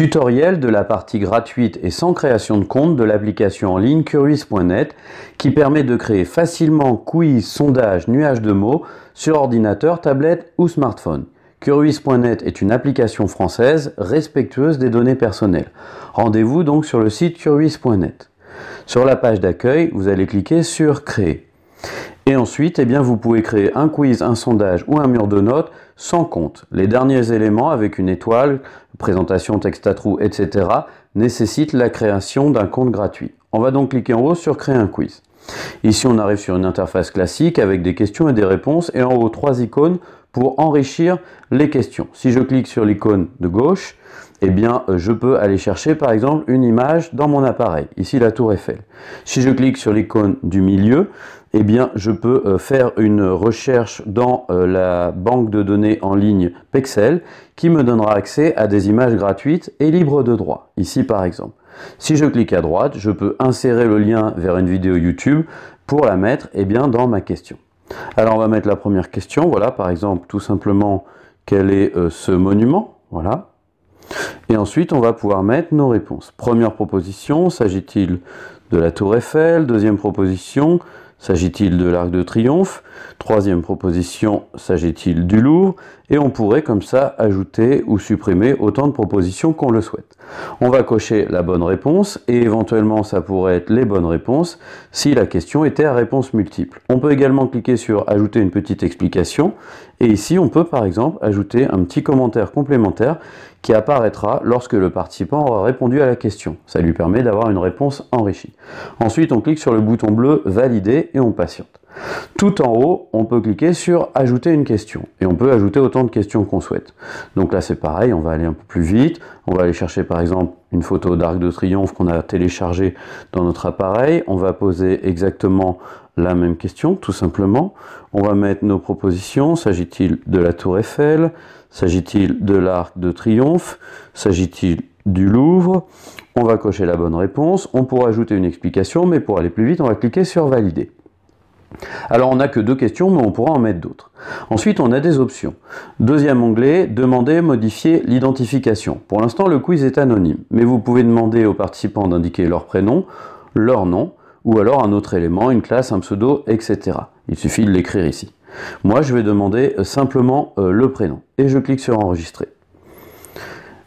Tutoriel de la partie gratuite et sans création de compte de l'application en ligne Curious.net qui permet de créer facilement quiz, sondage, nuage de mots sur ordinateur, tablette ou smartphone. Curious.net est une application française respectueuse des données personnelles. Rendez-vous donc sur le site Curious.net. Sur la page d'accueil, vous allez cliquer sur Créer. Et ensuite, eh bien, vous pouvez créer un quiz, un sondage ou un mur de notes sans compte. Les derniers éléments avec une étoile, présentation, texte à trous, etc. nécessitent la création d'un compte gratuit. On va donc cliquer en haut sur créer un quiz. Ici, on arrive sur une interface classique avec des questions et des réponses et en haut, trois icônes pour enrichir les questions. Si je clique sur l'icône de gauche, eh bien, euh, je peux aller chercher par exemple une image dans mon appareil, ici la tour Eiffel. Si je clique sur l'icône du milieu, eh bien, je peux euh, faire une recherche dans euh, la banque de données en ligne Pexel qui me donnera accès à des images gratuites et libres de droit, ici par exemple. Si je clique à droite, je peux insérer le lien vers une vidéo YouTube pour la mettre eh bien, dans ma question. Alors on va mettre la première question, voilà par exemple tout simplement quel est euh, ce monument, voilà. Et ensuite on va pouvoir mettre nos réponses. Première proposition, s'agit-il de la tour Eiffel Deuxième proposition, S'agit-il de l'Arc de Triomphe Troisième proposition, s'agit-il du Louvre Et on pourrait comme ça ajouter ou supprimer autant de propositions qu'on le souhaite. On va cocher la bonne réponse et éventuellement ça pourrait être les bonnes réponses si la question était à réponse multiple. On peut également cliquer sur Ajouter une petite explication et ici, on peut par exemple ajouter un petit commentaire complémentaire qui apparaîtra lorsque le participant aura répondu à la question. Ça lui permet d'avoir une réponse enrichie. Ensuite, on clique sur le bouton bleu Valider et on patiente. Tout en haut, on peut cliquer sur ajouter une question et on peut ajouter autant de questions qu'on souhaite. Donc là c'est pareil, on va aller un peu plus vite, on va aller chercher par exemple une photo d'Arc de Triomphe qu'on a téléchargée dans notre appareil, on va poser exactement la même question tout simplement, on va mettre nos propositions, s'agit-il de la tour Eiffel, s'agit-il de l'Arc de Triomphe, s'agit-il du Louvre, on va cocher la bonne réponse, on pourra ajouter une explication mais pour aller plus vite on va cliquer sur valider. Alors on n'a que deux questions, mais on pourra en mettre d'autres. Ensuite, on a des options. Deuxième onglet, demander, modifier l'identification. Pour l'instant, le quiz est anonyme, mais vous pouvez demander aux participants d'indiquer leur prénom, leur nom, ou alors un autre élément, une classe, un pseudo, etc. Il suffit de l'écrire ici. Moi, je vais demander simplement euh, le prénom et je clique sur enregistrer.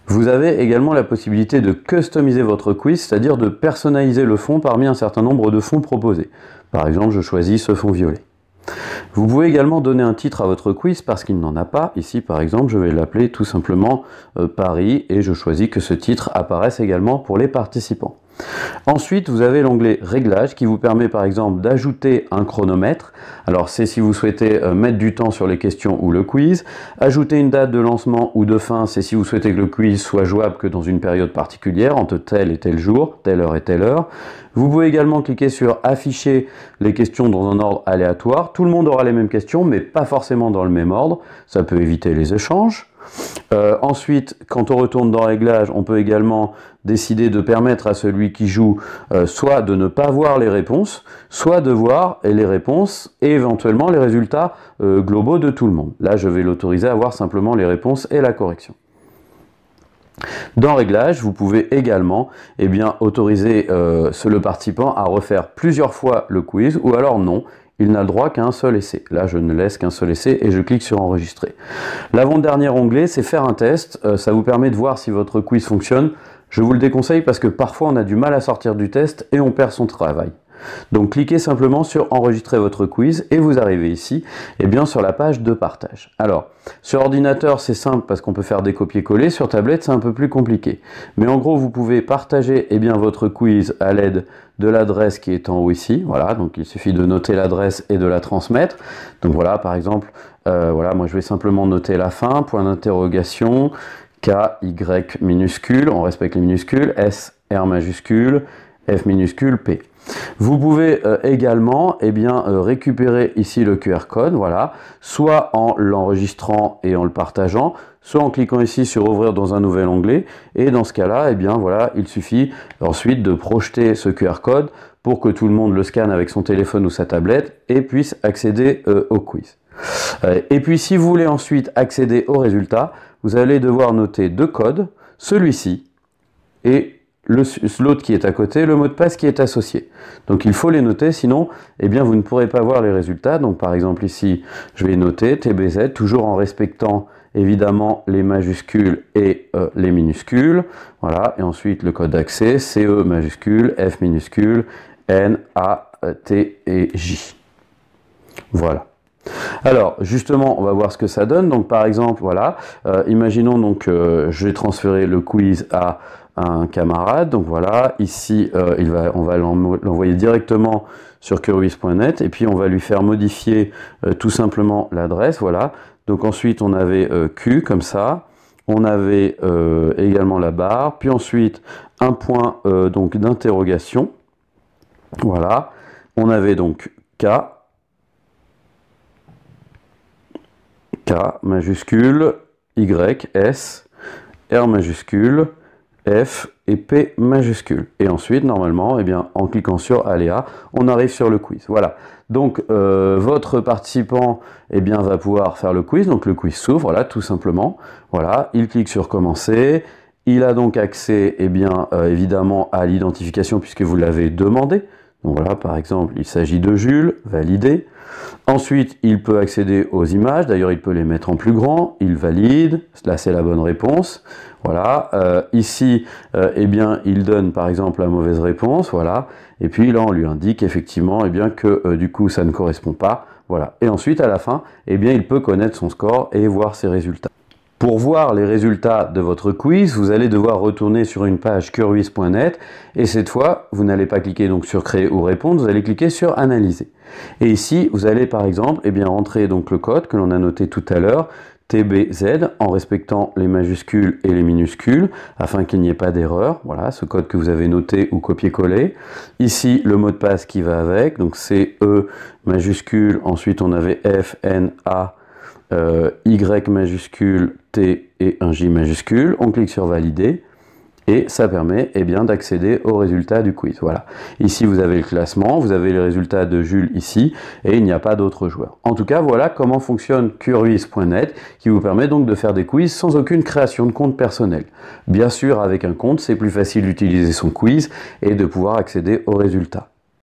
Vous avez également la possibilité de customiser votre quiz, c'est-à-dire de personnaliser le fond parmi un certain nombre de fonds proposés. Par exemple, je choisis ce fond violet. Vous pouvez également donner un titre à votre quiz parce qu'il n'en a pas. Ici, par exemple, je vais l'appeler tout simplement euh, Paris et je choisis que ce titre apparaisse également pour les participants. Ensuite, vous avez l'onglet Réglages qui vous permet par exemple d'ajouter un chronomètre. Alors c'est si vous souhaitez euh, mettre du temps sur les questions ou le quiz. Ajouter une date de lancement ou de fin, c'est si vous souhaitez que le quiz soit jouable que dans une période particulière, entre tel et tel jour, telle heure et telle heure. Vous pouvez également cliquer sur Afficher les questions dans un ordre aléatoire. Tout le monde aura les mêmes questions, mais pas forcément dans le même ordre. Ça peut éviter les échanges. Euh, ensuite, quand on retourne dans Réglages, on peut également décider de permettre à celui qui joue euh, soit de ne pas voir les réponses, soit de voir les réponses et éventuellement les résultats euh, globaux de tout le monde. Là, je vais l'autoriser à voir simplement les réponses et la correction. Dans Réglages, vous pouvez également eh bien, autoriser le participant à refaire plusieurs fois le quiz ou alors non, il n'a le droit qu'à un seul essai. Là, je ne laisse qu'un seul essai et je clique sur enregistrer. L'avant-dernier onglet, c'est faire un test. Euh, ça vous permet de voir si votre quiz fonctionne. Je vous le déconseille parce que parfois on a du mal à sortir du test et on perd son travail. Donc cliquez simplement sur enregistrer votre quiz et vous arrivez ici et eh bien sur la page de partage. Alors sur ordinateur c'est simple parce qu'on peut faire des copier-coller, sur tablette c'est un peu plus compliqué. Mais en gros vous pouvez partager et eh bien, votre quiz à l'aide de l'adresse qui est en haut ici. Voilà, donc il suffit de noter l'adresse et de la transmettre. Donc voilà par exemple, euh, voilà, moi je vais simplement noter la fin, point d'interrogation, K, Y minuscule, on respecte les minuscules, S, R majuscule, F minuscule P. Vous pouvez euh, également eh bien, euh, récupérer ici le QR code, voilà, soit en l'enregistrant et en le partageant, soit en cliquant ici sur ouvrir dans un nouvel onglet. Et dans ce cas-là, eh bien voilà, il suffit ensuite de projeter ce QR code pour que tout le monde le scanne avec son téléphone ou sa tablette et puisse accéder euh, au quiz. et puis si vous voulez ensuite accéder au résultat vous allez devoir noter deux codes, celui-ci et l'autre qui est à côté, le mot de passe qui est associé. Donc il faut les noter, sinon eh bien, vous ne pourrez pas voir les résultats. Donc par exemple ici, je vais noter TBZ, toujours en respectant évidemment les majuscules et euh, les minuscules. Voilà, et ensuite le code d'accès, CE majuscule, F minuscule, N, A, T et J. Voilà. Alors justement, on va voir ce que ça donne. Donc par exemple, voilà, euh, imaginons donc euh, je vais transférer le quiz à un camarade. Donc voilà, ici euh, on va l'envoyer directement sur quiz.net et puis on va lui faire modifier tout simplement l'adresse. Voilà. Donc ensuite on avait Q comme ça. On avait également la barre, puis ensuite un point donc d'interrogation. Voilà. On avait donc K majuscule, Y, S, R majuscule, F et P majuscule. Et ensuite, normalement, eh bien, en cliquant sur aléa, on arrive sur le quiz. Voilà. Donc, euh, votre participant eh bien, va pouvoir faire le quiz. Donc, le quiz s'ouvre, là tout simplement. Voilà, il clique sur commencer. Il a donc accès, eh bien, euh, évidemment, à l'identification puisque vous l'avez demandé voilà, par exemple, il s'agit de Jules, validé. Ensuite, il peut accéder aux images, d'ailleurs il peut les mettre en plus grand, il valide, là c'est la bonne réponse. Voilà, euh, ici, euh, eh bien, il donne par exemple la mauvaise réponse, voilà. Et puis là, on lui indique effectivement eh bien, que euh, du coup, ça ne correspond pas. Voilà. Et ensuite, à la fin, eh bien, il peut connaître son score et voir ses résultats. Pour voir les résultats de votre quiz, vous allez devoir retourner sur une page curewis.net et cette fois, vous n'allez pas cliquer donc sur créer ou répondre, vous allez cliquer sur analyser. Et ici, vous allez par exemple et eh bien, rentrer donc le code que l'on a noté tout à l'heure, TBZ en respectant les majuscules et les minuscules afin qu'il n'y ait pas d'erreur. Voilà ce code que vous avez noté ou copié-collé. Ici le mot de passe qui va avec, donc CE majuscule, ensuite on avait FNA. A, euh, y majuscule T et un J majuscule. On clique sur valider et ça permet eh bien d'accéder aux résultats du quiz. Voilà. Ici vous avez le classement, vous avez les résultats de Jules ici et il n'y a pas d'autres joueurs. En tout cas, voilà comment fonctionne Curious.net qui vous permet donc de faire des quiz sans aucune création de compte personnel. Bien sûr, avec un compte, c'est plus facile d'utiliser son quiz et de pouvoir accéder aux résultats.